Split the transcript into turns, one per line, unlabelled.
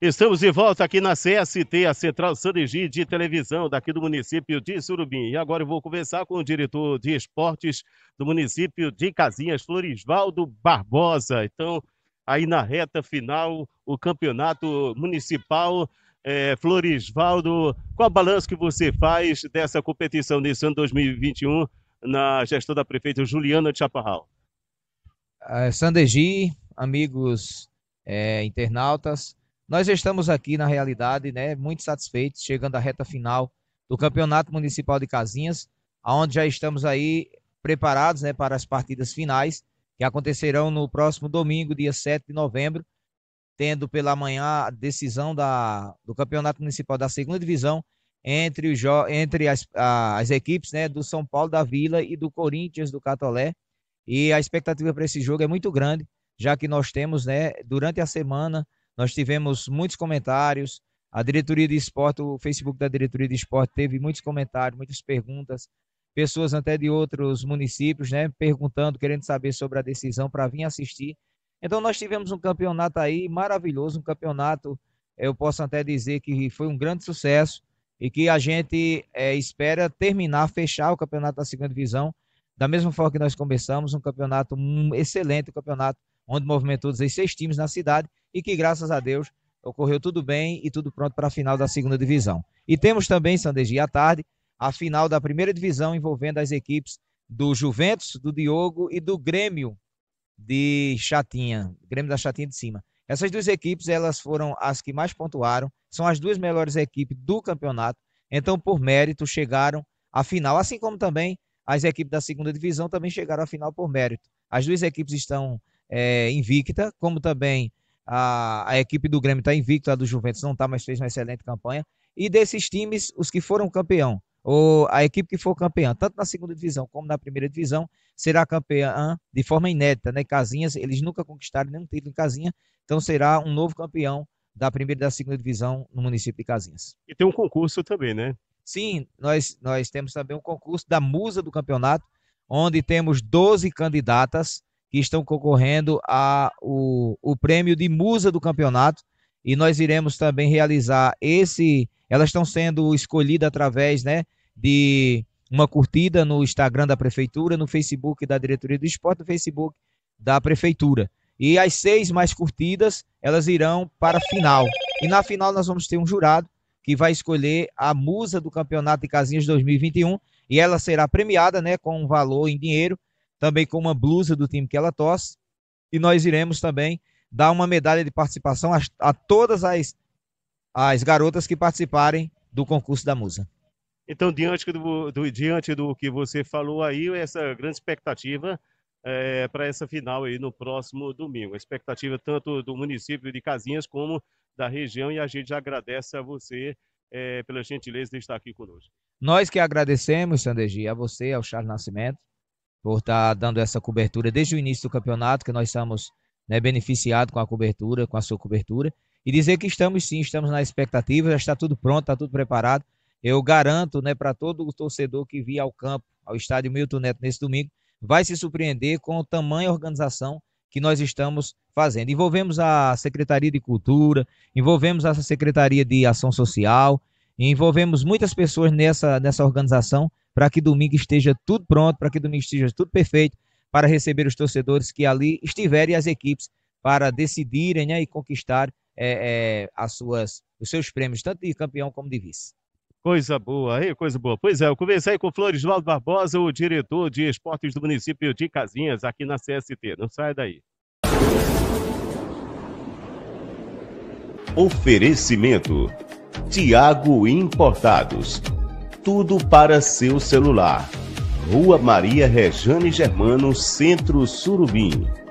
Estamos de volta aqui na CST, a Central Sanegi de Televisão, daqui do município de Surubim. E agora eu vou conversar com o diretor de esportes do município de Casinhas, Florisvaldo Barbosa. Então, aí na reta final, o campeonato municipal. É, Florisvaldo, qual balanço que você faz dessa competição nesse ano 2021 na gestão da prefeita Juliana de Chaparral?
Uh, é, Sandegi, amigos é, internautas, nós estamos aqui, na realidade, né, muito satisfeitos, chegando à reta final do Campeonato Municipal de Casinhas, onde já estamos aí preparados né, para as partidas finais, que acontecerão no próximo domingo, dia 7 de novembro, tendo pela manhã a decisão da, do Campeonato Municipal da Segunda Divisão entre, o, entre as, as equipes né, do São Paulo da Vila e do Corinthians do Catolé. E a expectativa para esse jogo é muito grande, já que nós temos, né, durante a semana, nós tivemos muitos comentários. A diretoria de esporte, o Facebook da diretoria de esporte teve muitos comentários, muitas perguntas, pessoas até de outros municípios, né, perguntando, querendo saber sobre a decisão para vir assistir. Então nós tivemos um campeonato aí maravilhoso, um campeonato, eu posso até dizer que foi um grande sucesso e que a gente é, espera terminar, fechar o campeonato da segunda divisão da mesma forma que nós começamos, um campeonato um excelente, um campeonato onde movimentou 16 times na cidade e que, graças a Deus, ocorreu tudo bem e tudo pronto para a final da segunda divisão. E temos também, Sandegi, à tarde, a final da primeira divisão envolvendo as equipes do Juventus, do Diogo e do Grêmio de Chatinha, Grêmio da Chatinha de cima. Essas duas equipes, elas foram as que mais pontuaram, são as duas melhores equipes do campeonato, então por mérito chegaram à final, assim como também as equipes da segunda divisão também chegaram à final por mérito. As duas equipes estão é, invicta, como também a, a equipe do Grêmio está invicta, a do Juventus não está, mas fez uma excelente campanha. E desses times, os que foram campeão, ou a equipe que for campeã, tanto na segunda divisão como na primeira divisão, será campeã de forma inédita, né? Casinhas, eles nunca conquistaram nenhum título em Casinha, então será um novo campeão da primeira e da segunda divisão no município de Casinhas. E tem um concurso também, né? Sim, nós, nós temos também um concurso da Musa do Campeonato, onde temos 12 candidatas que estão concorrendo ao o, o prêmio de musa do campeonato. E nós iremos também realizar esse. Elas estão sendo escolhidas através né, de uma curtida no Instagram da Prefeitura, no Facebook da Diretoria do Esporte, no Facebook da Prefeitura. E as seis mais curtidas, elas irão para a final. E na final nós vamos ter um jurado que vai escolher a musa do Campeonato de Casinhas 2021 e ela será premiada né, com um valor em dinheiro também com uma blusa do time que ela torce. E nós iremos também dar uma medalha de participação a, a todas as, as garotas que participarem do concurso da Musa. Então,
diante do, do, diante do que você falou aí, essa grande expectativa é, para essa final aí no próximo domingo. A expectativa tanto do município de Casinhas como da região e a gente agradece a você é, pela gentileza de estar aqui conosco.
Nós que agradecemos, Sandegi, a você, ao Charles Nascimento, por estar tá dando essa cobertura desde o início do campeonato, que nós estamos né, beneficiados com a cobertura, com a sua cobertura. E dizer que estamos sim, estamos na expectativa, já está tudo pronto, está tudo preparado. Eu garanto né, para todo o torcedor que vir ao campo, ao estádio Milton Neto nesse domingo, vai se surpreender com o tamanho organização que nós estamos fazendo. Envolvemos a Secretaria de Cultura, envolvemos a Secretaria de Ação Social, envolvemos muitas pessoas nessa, nessa organização para que domingo esteja tudo pronto, para que domingo esteja tudo perfeito, para receber os torcedores que ali estiverem as equipes para decidirem né, e conquistar é, é, as suas, os seus prêmios, tanto de campeão como de vice. Coisa boa, aí, coisa
boa. Pois é, eu conversei com o Valdo Barbosa, o diretor de esportes do município de Casinhas, aqui na CST. Não sai daí. Oferecimento: Tiago Importados tudo para seu celular. Rua Maria Rejane Germano, Centro Surubim.